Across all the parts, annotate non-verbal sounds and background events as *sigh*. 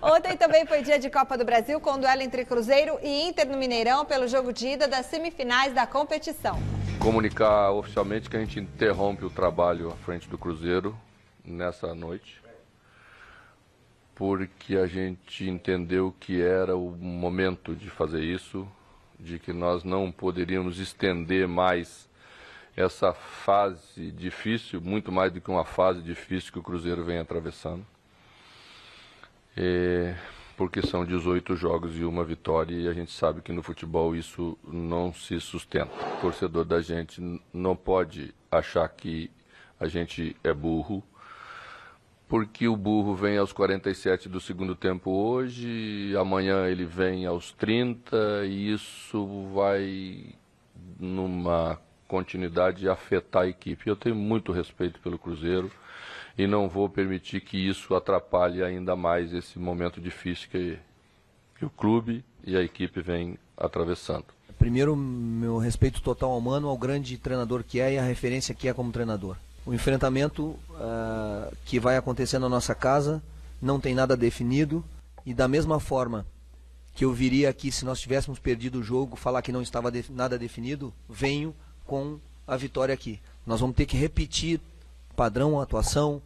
Ontem também foi dia de Copa do Brasil, com duelo entre Cruzeiro e Inter no Mineirão pelo jogo de ida das semifinais da competição. Comunicar oficialmente que a gente interrompe o trabalho à frente do Cruzeiro nessa noite, porque a gente entendeu que era o momento de fazer isso, de que nós não poderíamos estender mais essa fase difícil, muito mais do que uma fase difícil que o Cruzeiro vem atravessando é, porque são 18 jogos e uma vitória e a gente sabe que no futebol isso não se sustenta. O torcedor da gente não pode achar que a gente é burro, porque o burro vem aos 47 do segundo tempo hoje, amanhã ele vem aos 30 e isso vai numa continuidade afetar a equipe. Eu tenho muito respeito pelo Cruzeiro e não vou permitir que isso atrapalhe ainda mais esse momento difícil que, que o clube e a equipe vem atravessando. Primeiro, meu respeito total ao Mano, ao grande treinador que é e a referência que é como treinador. O enfrentamento uh, que vai acontecer na nossa casa não tem nada definido e da mesma forma que eu viria aqui se nós tivéssemos perdido o jogo, falar que não estava de, nada definido, venho com a vitória aqui. Nós vamos ter que repetir padrão, atuação,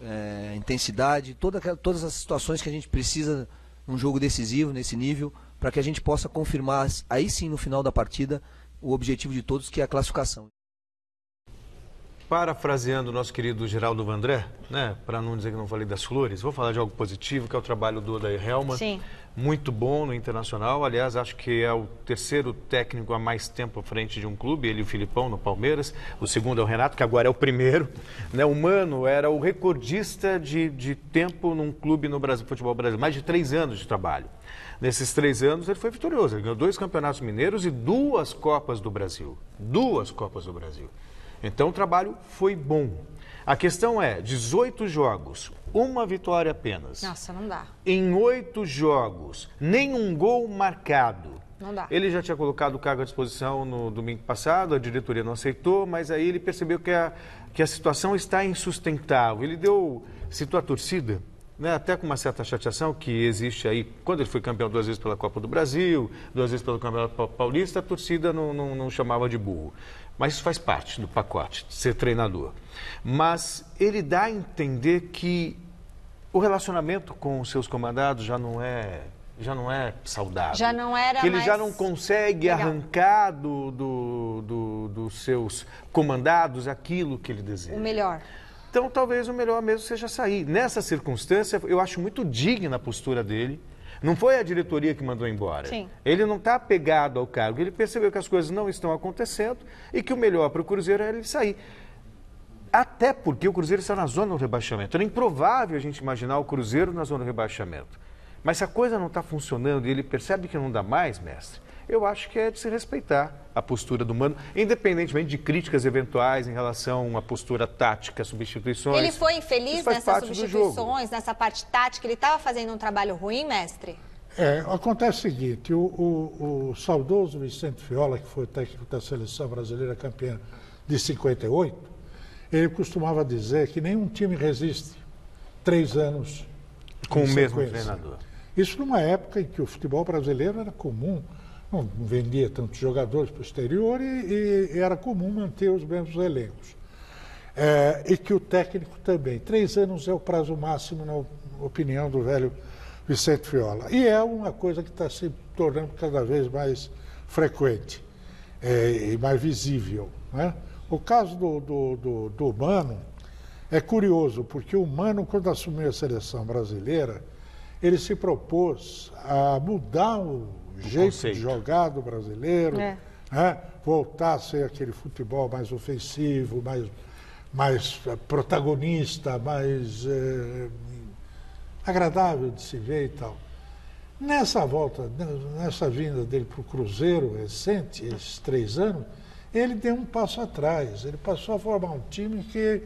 é, intensidade, toda, todas as situações que a gente precisa num jogo decisivo, nesse nível, para que a gente possa confirmar, aí sim, no final da partida, o objetivo de todos, que é a classificação parafraseando o nosso querido Geraldo Vandré, né, para não dizer que não falei das flores, vou falar de algo positivo, que é o trabalho do Odair Helman. Sim. Muito bom no Internacional. Aliás, acho que é o terceiro técnico há mais tempo à frente de um clube, ele e o Filipão no Palmeiras. O segundo é o Renato, que agora é o primeiro. Né, o Mano era o recordista de, de tempo num clube no Brasil, futebol brasileiro, mais de três anos de trabalho. Nesses três anos ele foi vitorioso. Ele ganhou dois campeonatos mineiros e duas Copas do Brasil. Duas Copas do Brasil. Então o trabalho foi bom. A questão é, 18 jogos, uma vitória apenas. Nossa, não dá. Em oito jogos, nenhum gol marcado. Não dá. Ele já tinha colocado o cargo à disposição no domingo passado, a diretoria não aceitou, mas aí ele percebeu que a, que a situação está insustentável. Ele deu, citou a torcida, né, até com uma certa chateação que existe aí, quando ele foi campeão duas vezes pela Copa do Brasil, duas vezes pelo Campeonato Paulista, a torcida não, não, não chamava de burro. Mas isso faz parte do pacote, ser treinador. Mas ele dá a entender que o relacionamento com os seus comandados já não é já não é saudável. Já não era que ele já não consegue legal. arrancar do, do, do, dos seus comandados aquilo que ele deseja. O melhor. Então, talvez o melhor mesmo seja sair. Nessa circunstância, eu acho muito digna a postura dele. Não foi a diretoria que mandou embora. Sim. Ele não está apegado ao cargo. Ele percebeu que as coisas não estão acontecendo e que o melhor para o Cruzeiro é ele sair. Até porque o Cruzeiro está na zona do rebaixamento. Era improvável a gente imaginar o Cruzeiro na zona do rebaixamento. Mas se a coisa não está funcionando e ele percebe que não dá mais, mestre, eu acho que é de se respeitar a postura do Mano, independentemente de críticas eventuais em relação a uma postura tática, substituições. Ele foi infeliz nessas substituições, nessa parte tática? Ele estava fazendo um trabalho ruim, mestre? É, acontece o seguinte, o, o, o saudoso Vicente Fiola, que foi técnico da seleção brasileira campeã de 58, ele costumava dizer que nenhum time resiste três anos com o mesmo treinador. Isso numa época em que o futebol brasileiro era comum não vendia tantos jogadores para o exterior e, e era comum manter os mesmos elencos. É, e que o técnico também. Três anos é o prazo máximo, na opinião do velho Vicente Fiola. E é uma coisa que está se tornando cada vez mais frequente é, e mais visível. Né? O caso do, do, do, do Mano é curioso, porque o Mano, quando assumiu a seleção brasileira, ele se propôs a mudar o jeito conceito. de jogar do brasileiro, é. né? voltar a ser aquele futebol mais ofensivo, mais, mais eh, protagonista, mais eh, agradável de se ver e tal. Nessa volta, nessa vinda dele para o Cruzeiro recente, esses três anos, ele deu um passo atrás. Ele passou a formar um time que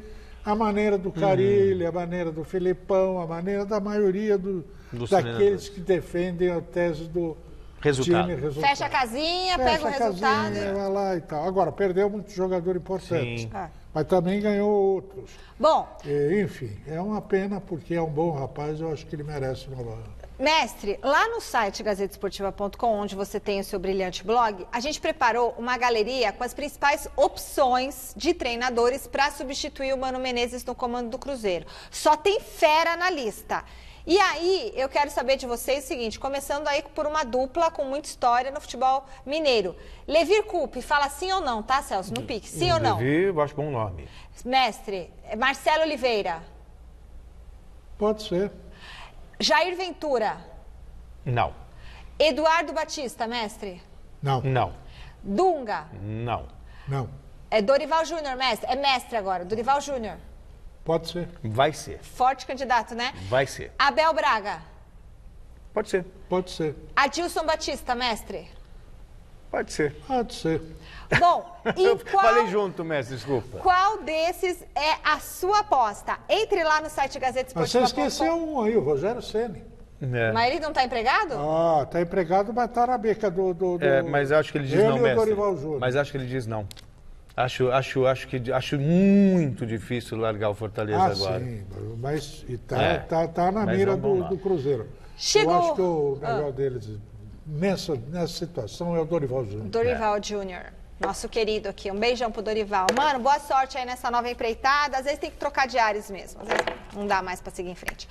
a maneira do uhum. Carilli, uhum. a maneira do Felipão, a maneira da maioria do, daqueles que defendem a tese do, Resultado. Time, resultado. Fecha a casinha, Fecha pega o resultado. Casinha, vai lá e tal. Agora, perdeu muito jogador importante. Ah. Mas também ganhou outros. Bom. E, enfim, é uma pena porque é um bom rapaz, eu acho que ele merece uma. Mestre, lá no site gazetesportiva.com, onde você tem o seu brilhante blog, a gente preparou uma galeria com as principais opções de treinadores para substituir o Mano Menezes no comando do Cruzeiro. Só tem fera na lista. E aí, eu quero saber de vocês o seguinte, começando aí por uma dupla com muita história no futebol mineiro. Levir Coupe, fala sim ou não, tá, Celso? No pique, sim ou não? Levir, eu acho bom nome. Mestre, Marcelo Oliveira. Pode ser. Jair Ventura. Não. Eduardo Batista, mestre. Não. Não. Dunga. Não. Não. É Dorival Júnior, mestre. É mestre agora, Dorival Júnior. Pode ser. Vai ser. Forte candidato, né? Vai ser. Abel Braga. Pode ser. Pode ser. Adilson Batista, mestre. Pode ser. Pode ser. Bom, *laughs* e qual... Falei junto, mestre, desculpa. Qual desses é a sua aposta? Entre lá no site Gazeta ah, Esportiva. você esqueceu um aí, o Rogério Ceni. É. Mas ele não está empregado? Ah, está empregado, mas está na beca do... do, é, do... É, mas acho que ele diz ele não, mestre. Mas acho que ele diz não. Acho, acho, acho, que, acho muito difícil largar o Fortaleza ah, agora. Sim, mas está é, tá, tá na mira é do, do, Cruzeiro. Chegou. Eu acho que o ah. melhor ah. deles nessa, nessa situação é o Dorival Júnior. Dorival é. Júnior. Nosso querido aqui, um beijão pro Dorival. Mano, boa sorte aí nessa nova empreitada. Às vezes tem que trocar de ares mesmo. Às vezes não dá mais para seguir em frente.